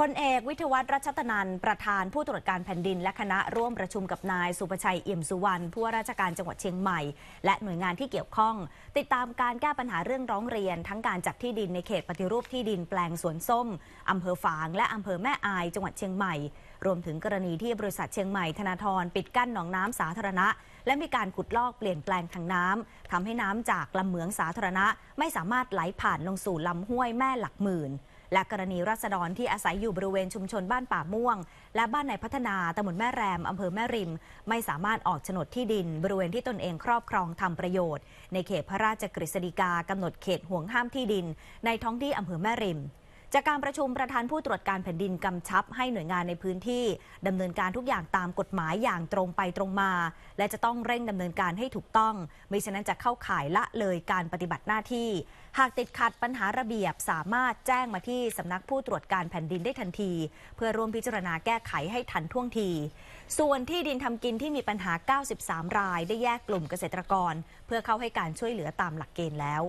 พลเอกวิทวัฒน์รัชตนันประธานผู้ตรวจการแผ่นดินและคณะร่วมประชุมกับนายสุประชัยเอี่ยมสุวรรณผู้ว่าราชการจังหวัดเชียงใหม่ และหน่วยงานที่เกี่ยวข้องติดตามการแก้ปัญหาเรื่องร้องเรียนทั้งการจัดที่ดินในเขตปฏิรูปที่ดินแปลงสวนส้มอำเภอฝางและอำเภอแม่อายจังหวัดเชียงใหม่ รวมถึงกรณีที่บริษัทเชียงใหม่ธนาธรปิดกั้นหนองน้ำสาธารณะ และมีการขุดลอกเปลี่ยนแปลงทางน้ำทำให้น้ำจากลาเหมืองสาธารณะ ไม่สามารถไหลผ่านลงสู่ลำห้วยแม่หลักหมื่นและกรณีรัษฎรที่อาศัยอยู่บริเวณชุมชนบ้านป่าม่วง และบ้านในพัฒนาตำบลแม่แรมอำเภอแม่ริม ไม่สามารถออกโฉนดที่ดินบริเวณที่ตนเองครอบครองทำประโยชน์ ในเขตพระราชกฤษฎีกากำหนดเขตห่วงห้ามที่ดิน ในท้องที่อำเภอแม่ริมจากการประชุมประธานผู้ตรวจการแผ่นดินกำชับให้หน่วยงานในพื้นที่ดำเนินการทุกอย่างตามกฎหมายอย่างตรงไปตรงมา และจะต้องเร่งดำเนินการให้ถูกต้องมิฉะนั้นจะเข้าข่ายละเลยการปฏิบัติหน้าที่ หากติดขัดปัญหาระเบียบสามารถแจ้งมาที่สำนักผู้ตรวจการแผ่นดินได้ทันที เพื่อร่วมพิจารณาแก้ไขให้ทันท่วงที ส่วนที่ดินทำกินที่มีปัญหา 93 รายได้แยกกลุ่มเกษตรกร เพื่อเข้าให้การช่วยเหลือตามหลักเกณฑ์แล้ว